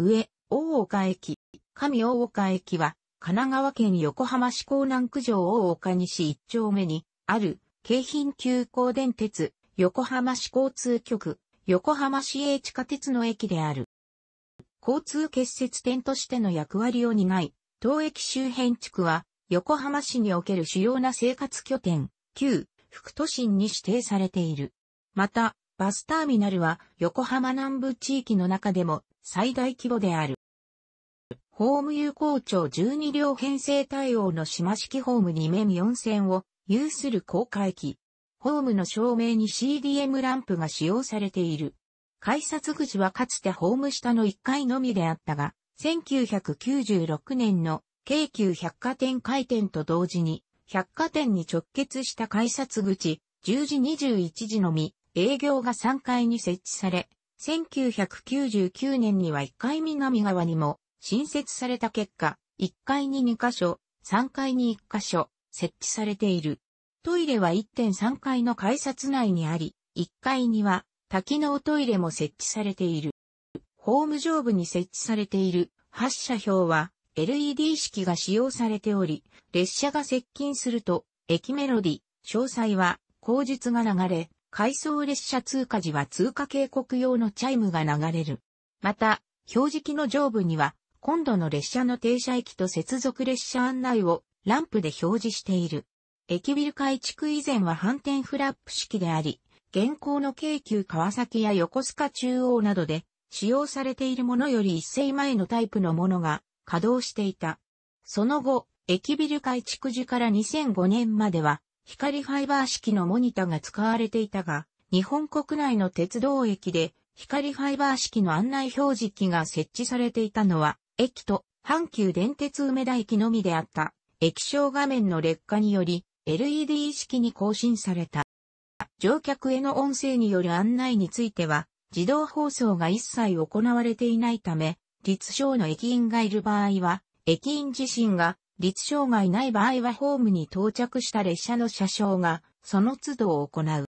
上、大岡駅、上大岡駅は、神奈川県横浜市港南区城大岡西一丁目に、ある、京浜急行電鉄、横浜市交通局、横浜市営地下鉄の駅である。交通結節点としての役割を担い、当駅周辺地区は、横浜市における主要な生活拠点、旧、副都心に指定されている。また、バスターミナルは横浜南部地域の中でも最大規模である。ホーム有効庁12両編成対応の島式ホーム2面4線を有する高架駅。ホームの照明に CDM ランプが使用されている。改札口はかつてホーム下の1階のみであったが、1996年の京急百貨店開店と同時に、百貨店に直結した改札口、10時21時のみ、営業が3階に設置され、1999年には1階南側にも新設された結果、1階に2カ所、3階に1カ所設置されている。トイレは1.3階の改札内にあり、1階には多機能トイレも設置されている。ホーム上部に設置されている発車表は LED 式が使用されており、列車が接近すると、駅メロディ、詳細は口述が流れ、回送列車通過時は通過警告用のチャイムが流れる。また、表示器の上部には、今度の列車の停車駅と接続列車案内をランプで表示している。駅ビル改築以前は反転フラップ式であり、現行の京急川崎や横須賀中央などで使用されているものより一世前のタイプのものが稼働していた。その後、駅ビル改築時から2005年までは光ファイバー式のモニタが使われていたが、日本国内の鉄道駅で光ファイバー式の案内表示機が設置されていたのは、駅と阪急電鉄梅田駅のみであった。液晶画面の劣化により、LED 式に更新された。乗客への音声による案内については、自動放送が一切行われていないため、立証の駅員がいる場合は、駅員自身が立証がいない場合はホームに到着した列車の車掌が、その都度を行う。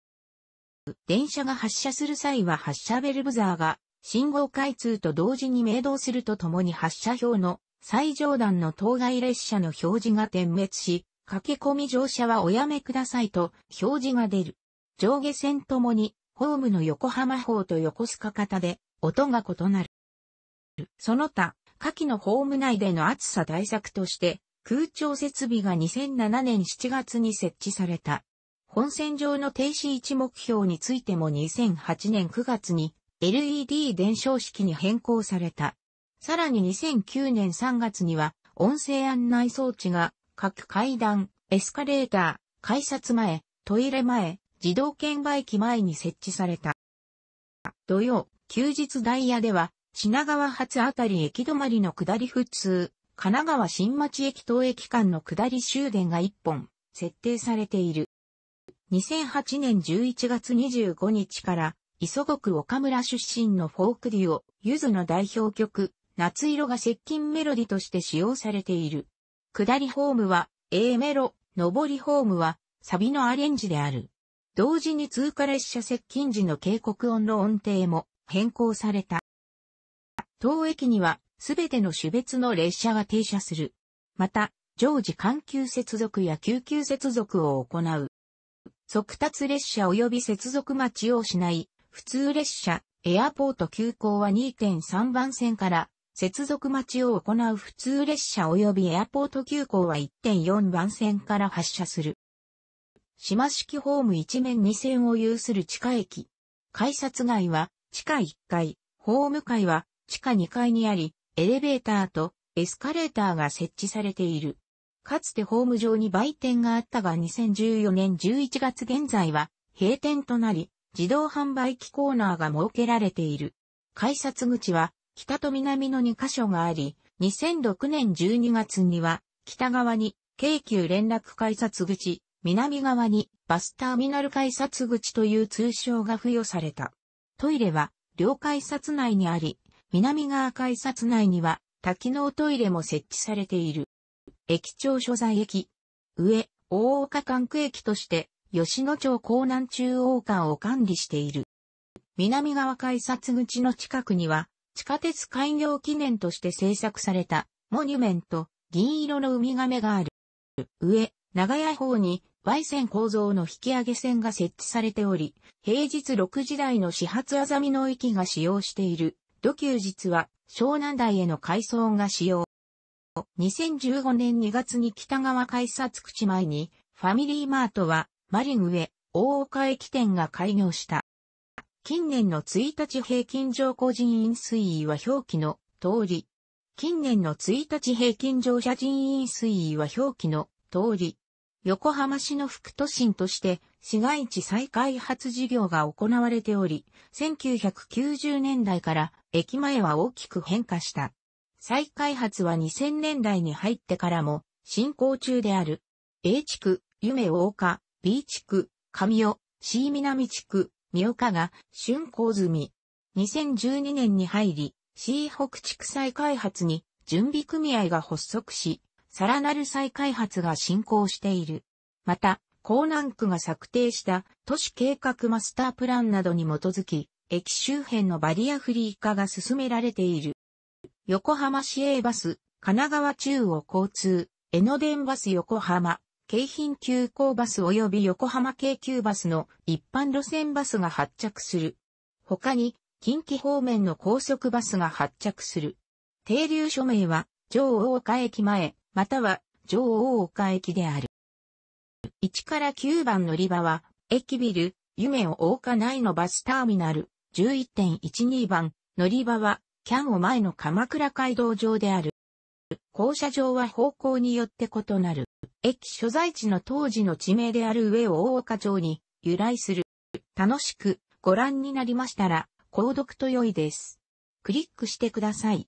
電車が発車する際は発車ベルブザーが、信号開通と同時に鳴動するとともに発車表の最上段の当該列車の表示が点滅し、駆け込み乗車はおやめくださいと表示が出る。上下線ともに、ホームの横浜方と横須賀方で、音が異なる。その他、下記のホーム内での暑さ対策として、空調設備が2007年7月に設置された。本線上の停止位置目標についても2008年9月に LED 伝承式に変更された。さらに2009年3月には音声案内装置が各階段、エスカレーター、改札前、トイレ前、自動券売機前に設置された。土曜、休日ダイヤでは品川発あたり駅止まりの下り普通、神奈川新町駅東駅間の下り終電が1本、設定されている。2008年11月25日から、磯国岡村出身のフォークデュオ、ゆずの代表曲、夏色が接近メロディとして使用されている。下りホームは A メロ、上りホームはサビのアレンジである。同時に通過列車接近時の警告音の音程も変更された。当駅にはすべての種別の列車が停車する。また、常時緩急接続や救急接続を行う。速達列車及び接続待ちをしない、普通列車、エアポート急行は2.3番線から、接続待ちを行う普通列車及びエアポート急行は1.4番線から発車する。島式ホーム一面2線を有する地下駅。改札外は地下1階、ホーム階は地下2階にあり、エレベーターとエスカレーターが設置されている。かつてホーム上に売店があったが2014年11月現在は閉店となり、自動販売機コーナーが設けられている。改札口は北と南の2カ所があり、2006年12月には北側に京急連絡改札口、南側にバスターミナル改札口という通称が付与された。トイレは両改札内にあり、南側改札内には多機能トイレも設置されている。駅長所在駅、上、大岡管区駅として、吉野町港南中央間を管理している。南側改札口の近くには、地下鉄開業記念として制作された、モニュメント、銀色のウミガメがある。上、長屋方に、Y 線構造の引き上げ線が設置されており、平日6時台の始発あざみの駅が使用している土休日は湘南台への改装が使用。2015年2月に北側改札口前にファミリーマートはマリン上大岡駅店が開業した。近年の1日平均上個人員推移は表記の通り。近年の1日平均乗車人員推移は表記の通り。横浜市の副都心として市街地再開発事業が行われており、1990年代から駅前は大きく変化した。再開発は2000年代に入ってからも進行中である。A 地区、夢大岡、B 地区、上尾、C 南地区、三岡が竣工済み。2012年に入り、C 北地区再開発に準備組合が発足し、さらなる再開発が進行している。また、江南区が策定した都市計画マスタープランなどに基づき、駅周辺のバリアフリー化が進められている。横浜市営バス、神奈川中央交通、江ノ電バス横浜、京浜急行バス及び横浜京急バスの一般路線バスが発着する。他に、近畿方面の高速バスが発着する。停留所名は、上大岡駅前、または上大岡駅である。1から9番乗り場は、駅ビル、夢を大岡内のバスターミナル、11.12番乗り場は、キャンを前の鎌倉街道上である。降車場は方向によって異なる。駅所在地の当時の地名である上を大岡町に由来する。楽しくご覧になりましたら、購読と良いです。クリックしてください。